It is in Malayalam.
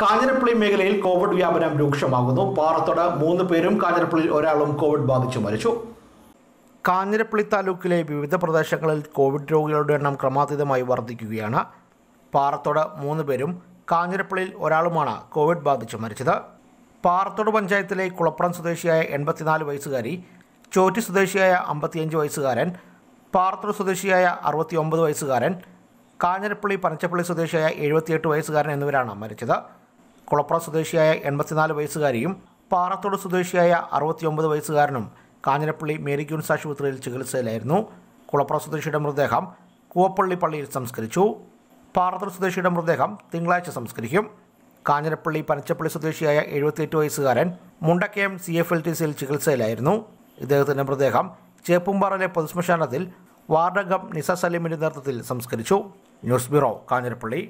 കാഞ്ഞിരപ്പള്ളി മേഖലയിൽ കോവിഡ് വ്യാപനം രൂക്ഷമാകുന്നു പാറത്തോട് മൂന്ന് പേരും കാഞ്ഞിരപ്പള്ളിയിൽ ഒരാളും കോവിഡ് ബാധിച്ചു മരിച്ചു കാഞ്ഞിരപ്പള്ളി താലൂക്കിലെ വിവിധ പ്രദേശങ്ങളിൽ കോവിഡ് രോഗികളുടെ എണ്ണം ക്രമാതീതമായി വർദ്ധിക്കുകയാണ് പാറത്തോട് മൂന്ന് പേരും കാഞ്ഞിരപ്പള്ളിയിൽ ഒരാളുമാണ് കോവിഡ് ബാധിച്ച് മരിച്ചത് പാറത്തോട് പഞ്ചായത്തിലെ കുളപ്പുറം സ്വദേശിയായ എൺപത്തിനാല് വയസ്സുകാരി ചോറ്റി സ്വദേശിയായ അമ്പത്തിയഞ്ച് വയസ്സുകാരൻ പാറത്തോട് സ്വദേശിയായ അറുപത്തിയൊമ്പത് വയസ്സുകാരൻ കാഞ്ഞിരപ്പള്ളി പനച്ചപ്പള്ളി സ്വദേശിയായ എഴുപത്തിയെട്ട് വയസ്സുകാരൻ എന്നിവരാണ് മരിച്ചത് കുളപ്പുറ സ്വദേശിയായ എൺപത്തിനാല് വയസ്സുകാരിയും പാറത്തോട് സ്വദേശിയായ അറുപത്തിയൊമ്പത് വയസ്സുകാരനും കാഞ്ഞിരപ്പള്ളി മേരി ജൂൺസ് ആശുപത്രിയിൽ ചികിത്സയിലായിരുന്നു കുളപ്പുറ സ്വദേശിയുടെ മൃതദേഹം കൂവപ്പള്ളി പള്ളിയിൽ സംസ്കരിച്ചു പാറത്തോട് സ്വദേശിയുടെ മൃതദേഹം തിങ്കളാഴ്ച സംസ്കരിക്കും കാഞ്ഞിരപ്പള്ളി പനച്ചപ്പള്ളി സ്വദേശിയായ എഴുപത്തിയെട്ട് വയസ്സുകാരൻ Mundakayam C F L T സിയിൽ ചികിത്സയിലായിരുന്നു ഇദ്ദേഹത്തിൻ്റെ മൃതദേഹം ചേപ്പുംപാറയിലെ പൊതുശ്മശാനത്തിൽ വാർഡംഗം നിസ സലീമിൻ്റെ നേതൃത്വത്തിൽ സംസ്കരിച്ചു ന്യൂസ് ബ്യൂറോ കാഞ്ഞിരപ്പള്ളി